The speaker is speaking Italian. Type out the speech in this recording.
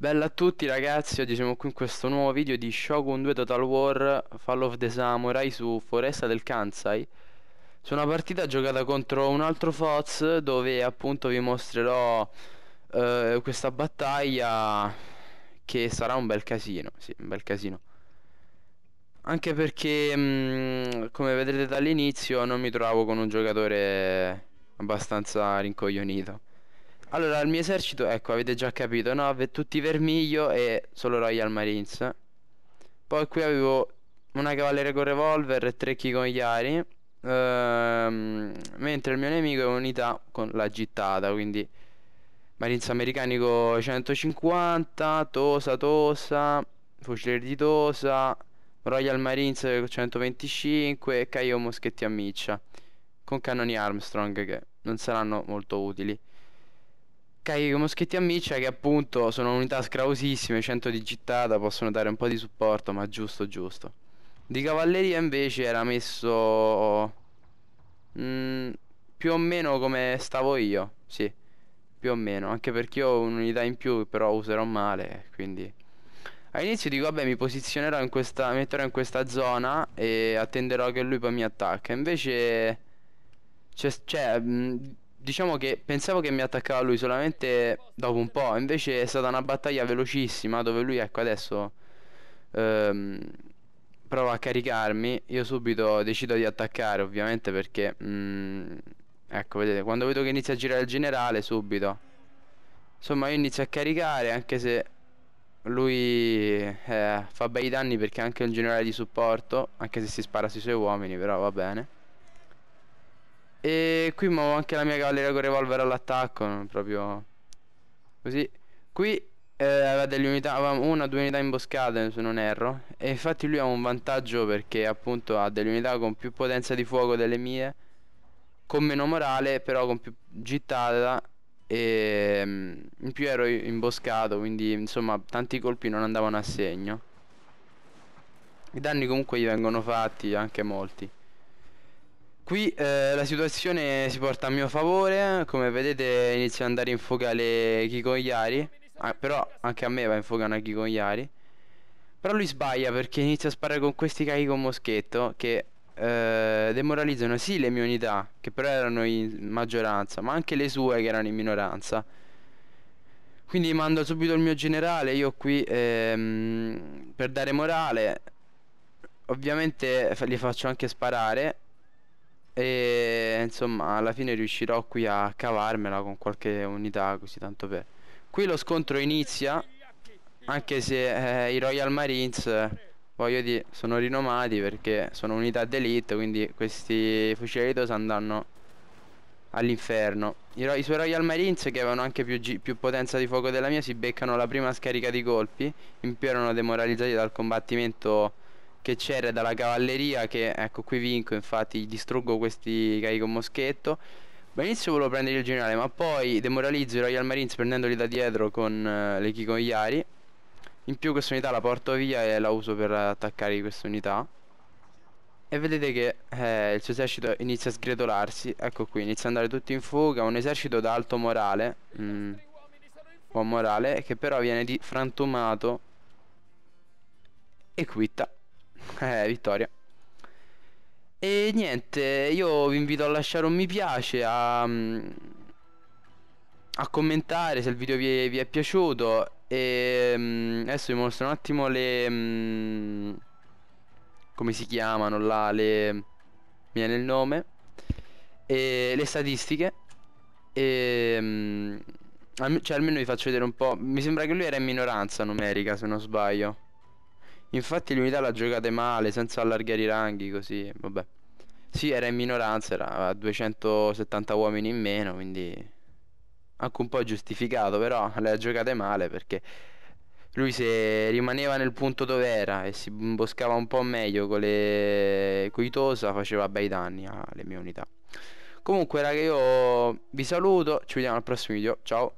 Bella a tutti ragazzi, oggi siamo qui in questo nuovo video di Shogun 2 Total War Fall of the Samurai su Foresta del Kansai Su una partita giocata contro un altro Foz dove appunto vi mostrerò eh, questa battaglia che sarà un bel casino, sì, un bel casino Anche perché mh, mm, come vedrete dall'inizio non mi trovavo con un giocatore abbastanza rincoglionito allora, il mio esercito, ecco, avete già capito, no? Tutti vermiglio e solo Royal Marines. Poi qui avevo una cavalleria con revolver e tre chicogliari. Ehm, mentre il mio nemico è un'unità con la gittata, quindi Marines americani con 150, Tosa Tosa, Fucilieri di Tosa, Royal Marines con 125 e Caio Moschetti a miccia con cannoni Armstrong che non saranno molto utili. Carichi con moschetti a miccia che appunto sono unità scravosissime, 100 di gittata, possono dare un po' di supporto, ma giusto giusto. Di cavalleria invece era messo mh, mm, più o meno come stavo io, sì, più o meno, anche perché io ho un'unità in più però userò male, quindi... All'inizio dico vabbè mi posizionerò in questa, metterò in questa zona e attenderò che lui poi mi attacca, invece... Cioè, cioè mh, mm, diciamo che pensavo che mi attaccava lui solamente dopo un po', invece è stata una battaglia velocissima dove lui ecco adesso ehm, prova a caricarmi, io subito decido di attaccare ovviamente perché mh, mm, ecco vedete quando vedo che inizia a girare il generale subito insomma io inizio a caricare anche se lui eh, fa bei danni perché è anche un generale di supporto anche se si spara sui suoi uomini però va bene e qui muovo anche la mia cavalleria con revolver all'attacco Proprio Così Qui eh, aveva delle unità Avevamo una o due unità imboscate se non erro E infatti lui ha un vantaggio perché appunto ha delle unità con più potenza di fuoco delle mie Con meno morale però con più gittata E mm, in più ero imboscato Quindi insomma tanti colpi non andavano a segno I danni comunque gli vengono fatti anche molti Qui eh, la situazione si porta a mio favore, come vedete inizia ad andare in fuga le Kikogliari, ah, però anche a me va in fuga una Kikogliari. Però lui sbaglia perché inizia a sparare con questi cai con moschetto che eh, demoralizzano sì le mie unità, che però erano in maggioranza, ma anche le sue che erano in minoranza. Quindi mando subito il mio generale, io qui ehm, per dare morale, ovviamente li faccio anche sparare e insomma alla fine riuscirò qui a cavarmela con qualche unità così tanto per Qui lo scontro inizia Anche se eh, i Royal Marines Voglio dire sono rinomati perché sono unità d'elite Quindi questi fucili d'osa andranno all'inferno I, I, suoi Royal Marines che avevano anche più, più, potenza di fuoco della mia Si beccano la prima scarica di colpi In più erano demoralizzati dal combattimento che c'era dalla cavalleria che ecco qui vinco infatti distruggo questi cari con moschetto ma inizio volevo prendere il generale ma poi demoralizzo i Royal Marines prendendoli da dietro con uh, le chicogliari in più questa unità la porto via e la uso per attaccare questa unità e vedete che eh, il suo esercito inizia a sgretolarsi ecco qui inizia ad andare tutti in fuga un esercito da alto morale mm, buon morale che però viene frantumato e quitta eh, vittoria. E niente, io vi invito a lasciare un mi piace, a, mm, a commentare se il video vi, vi è piaciuto. E mm, adesso vi mostro un attimo le... Mm, come si chiamano là, le... mi viene il nome. E le statistiche. E... Cioè almeno vi faccio vedere un po'. Mi sembra che lui era in minoranza numerica se non sbaglio. Infatti l'unità l'ha giocata male, senza allargare i ranghi, così, vabbè. Sì, era in minoranza, era a 270 uomini in meno, quindi... Anche un po' giustificato, però le ha giocate male perché lui se rimaneva nel punto dove era e si imboscava un po' meglio con le Tosa faceva bei danni alle mie unità. Comunque raga io vi saluto, ci vediamo al prossimo video, ciao!